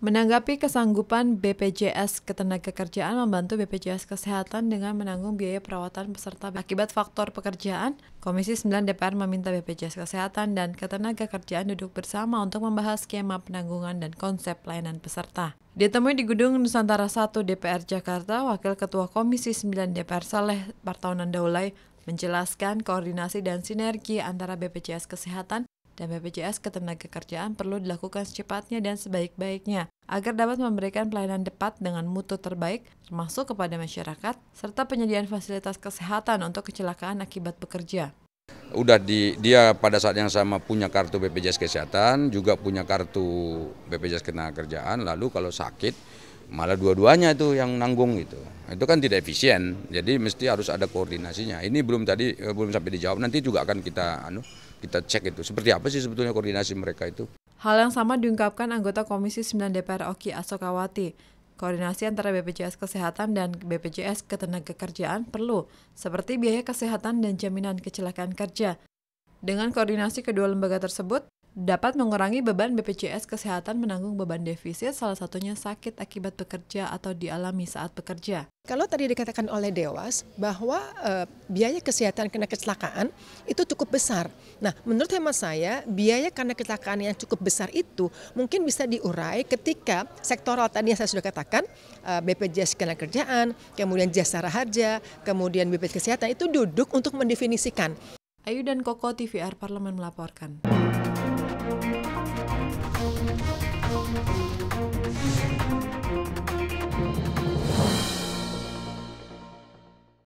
Menanggapi kesanggupan BPJS Ketenagakerjaan membantu BPJS Kesehatan dengan menanggung biaya perawatan peserta akibat faktor pekerjaan, Komisi 9 DPR meminta BPJS Kesehatan dan Ketenagakerjaan duduk bersama untuk membahas skema penanggungan dan konsep pelayanan peserta. Ditemui di Gedung Nusantara 1 DPR Jakarta, Wakil Ketua Komisi 9 DPR Saleh Partonan Daulay menjelaskan koordinasi dan sinergi antara BPJS Kesehatan dan BPJS Ketenagakerjaan perlu dilakukan secepatnya dan sebaik-baiknya agar dapat memberikan pelayanan tepat dengan mutu terbaik termasuk kepada masyarakat serta penyediaan fasilitas kesehatan untuk kecelakaan akibat bekerja. Udah di, dia pada saat yang sama punya kartu BPJS Kesehatan, juga punya kartu BPJS Ketenagakerjaan, lalu kalau sakit malah dua-duanya itu yang nanggung gitu. Itu kan tidak efisien, jadi mesti harus ada koordinasinya. Ini belum tadi eh, belum sampai dijawab, nanti juga akan kita anu kita cek itu. Seperti apa sih sebetulnya koordinasi mereka itu? Hal yang sama diungkapkan anggota Komisi 9 DPR Oki Asokawati. Koordinasi antara BPJS Kesehatan dan BPJS Ketenagakerjaan perlu, seperti biaya kesehatan dan jaminan kecelakaan kerja. Dengan koordinasi kedua lembaga tersebut, dapat mengurangi beban BPJS Kesehatan menanggung beban defisit, salah satunya sakit akibat bekerja atau dialami saat bekerja. Kalau tadi dikatakan oleh Dewas bahwa e, biaya kesehatan karena kecelakaan itu cukup besar. Nah, menurut hemat saya, biaya karena kecelakaan yang cukup besar itu mungkin bisa diurai ketika sektoral tadi yang saya sudah katakan, e, eh, BPJS karena kerjaan, kemudian jasa raharja, kemudian BPJS kesehatan itu duduk untuk mendefinisikan Ayu dan Koko TVR Parlemen melaporkan.